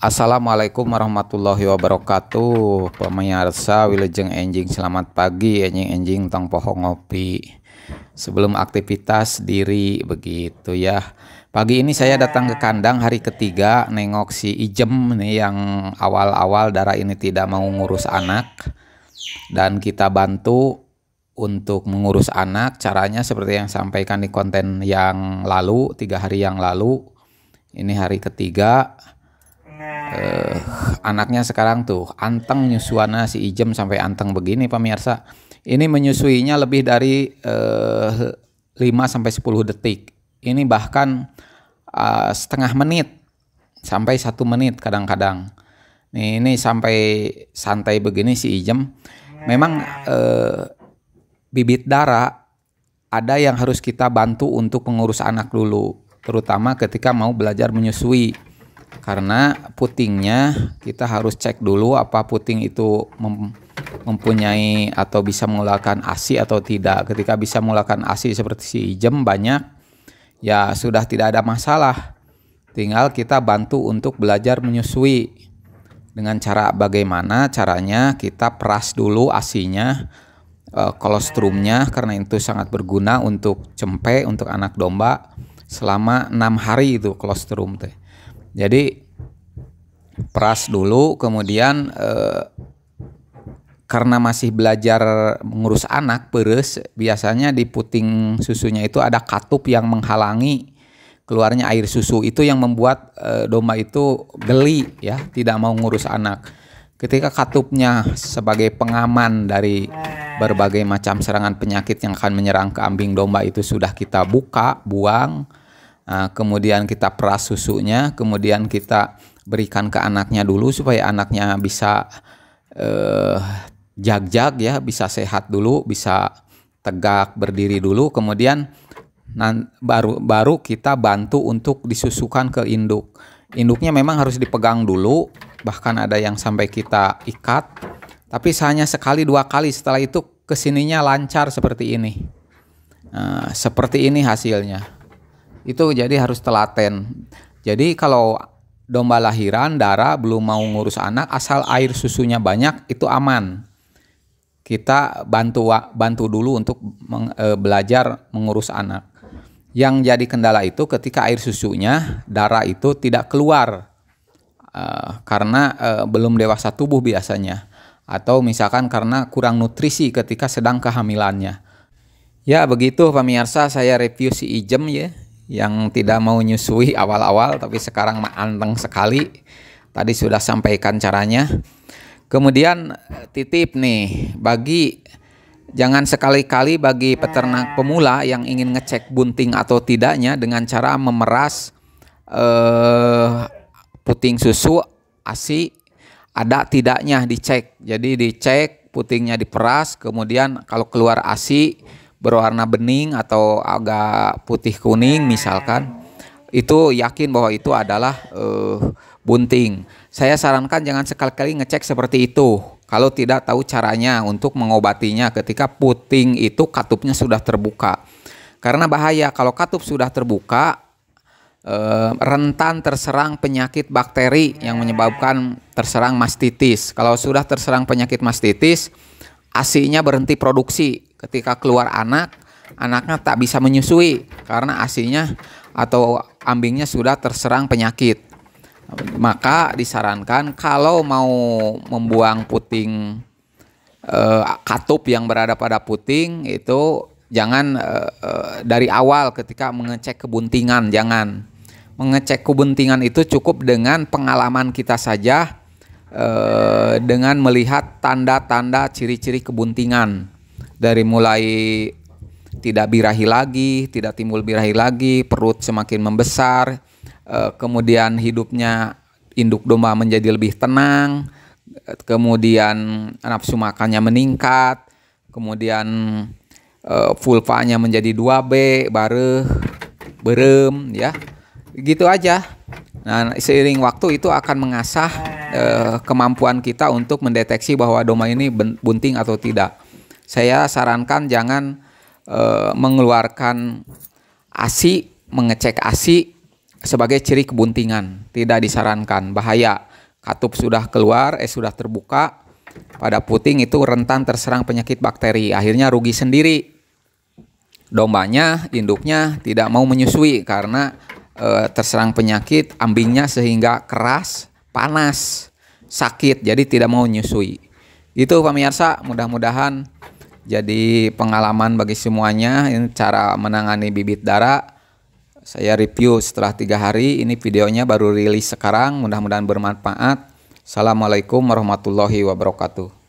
Assalamualaikum warahmatullahi wabarakatuh Pemirsa Wilujeng Enjing Selamat pagi Enjing-enjing Tong pohon ngopi Sebelum aktivitas diri Begitu ya Pagi ini saya datang ke kandang hari ketiga Nengok si Ijem nih Yang awal-awal darah ini tidak mau ngurus anak Dan kita bantu untuk mengurus anak Caranya seperti yang sampaikan di konten yang lalu Tiga hari yang lalu Ini hari ketiga eh, anaknya sekarang tuh anteng nyusuana si Ijem sampai anteng begini pemirsa. Ini menyusuinya lebih dari eh, 5 sampai 10 detik. Ini bahkan eh, setengah menit sampai satu menit kadang-kadang. Nih ini sampai santai begini si Ijem. Memang eh, bibit darah ada yang harus kita bantu untuk mengurus anak dulu, terutama ketika mau belajar menyusui karena putingnya kita harus cek dulu apa puting itu mem mempunyai atau bisa mengeluarkan ASI atau tidak. Ketika bisa mengeluarkan ASI seperti si ijem banyak ya sudah tidak ada masalah. Tinggal kita bantu untuk belajar menyusui dengan cara bagaimana caranya kita peras dulu asinya e, kolostrumnya karena itu sangat berguna untuk cempe untuk anak domba selama enam hari itu kolostrum teh jadi peras dulu kemudian eh, karena masih belajar mengurus anak perus biasanya di puting susunya itu ada katup yang menghalangi keluarnya air susu itu yang membuat e, domba itu geli ya tidak mau ngurus anak ketika katupnya sebagai pengaman dari berbagai macam serangan penyakit yang akan menyerang ke ambing domba itu sudah kita buka buang Ah, kemudian kita peras susunya, kemudian kita berikan ke anaknya dulu supaya anaknya bisa eh, jag-jag ya, bisa sehat dulu, bisa tegak berdiri dulu, kemudian baru baru kita bantu untuk disusukan ke induk. Induknya memang harus dipegang dulu, bahkan ada yang sampai kita ikat, tapi hanya sekali dua kali setelah itu kesininya lancar seperti ini. Nah, seperti ini hasilnya. Itu jadi harus telaten. Jadi kalau domba lahiran darah belum mau ngurus anak asal air susunya banyak itu aman. Kita bantu bantu dulu untuk meng, e, belajar mengurus anak. Yang jadi kendala itu ketika air susunya darah itu tidak keluar e, karena e, belum dewasa tubuh biasanya atau misalkan karena kurang nutrisi ketika sedang kehamilannya. Ya begitu pemirsa saya review si Ijem ya yang tidak mau nyusui awal-awal tapi sekarang anteng sekali. Tadi sudah sampaikan caranya. Kemudian titip nih bagi jangan sekali-kali bagi peternak pemula yang ingin ngecek bunting atau tidaknya dengan cara memeras eh, puting susu ASI ada tidaknya dicek. Jadi dicek putingnya diperas kemudian kalau keluar ASI berwarna bening atau agak putih kuning nah. misalkan itu yakin bahwa itu adalah uh, bunting. Saya sarankan jangan sekali-kali ngecek seperti itu kalau tidak tahu caranya untuk mengobatinya ketika puting itu katupnya sudah terbuka. Karena bahaya kalau katup sudah terbuka eh, rentan terserang penyakit bakteri yang nah. menyebabkan terserang mastitis. Kalau sudah terserang penyakit mastitis, asinya berhenti produksi Ketika keluar anak, anaknya tak bisa menyusui karena asinya atau ambingnya sudah terserang penyakit. Maka disarankan kalau mau membuang puting eh, katup yang berada pada puting itu jangan eh, eh dari awal ketika mengecek kebuntingan jangan mengecek kebuntingan itu cukup dengan pengalaman kita saja eh, dengan melihat tanda-tanda ciri-ciri kebuntingan dari mulai tidak birahi lagi, tidak timbul birahi lagi, perut semakin membesar, eh, kemudian hidupnya induk domba menjadi lebih tenang, eh, kemudian nafsu makannya meningkat, kemudian eh, vulvanya menjadi 2B, bare, berem, ya. Gitu aja. Nah, seiring waktu itu akan mengasah kemampuan kita untuk mendeteksi bahwa domba ini bunting atau tidak saya sarankan jangan e, mengeluarkan ASI, mengecek ASI sebagai ciri kebuntingan. Tidak disarankan, bahaya. Katup sudah keluar, eh sudah terbuka. Pada puting itu rentan terserang penyakit bakteri, akhirnya rugi sendiri. Dombanya, induknya tidak mau menyusui karena e, terserang penyakit ambingnya sehingga keras, panas, sakit, jadi tidak mau menyusui. Itu pemirsa, mudah-mudahan jadi pengalaman bagi semuanya ini cara menangani bibit darah saya review setelah tiga hari ini videonya baru rilis sekarang mudah-mudahan bermanfaat Assalamualaikum warahmatullahi wabarakatuh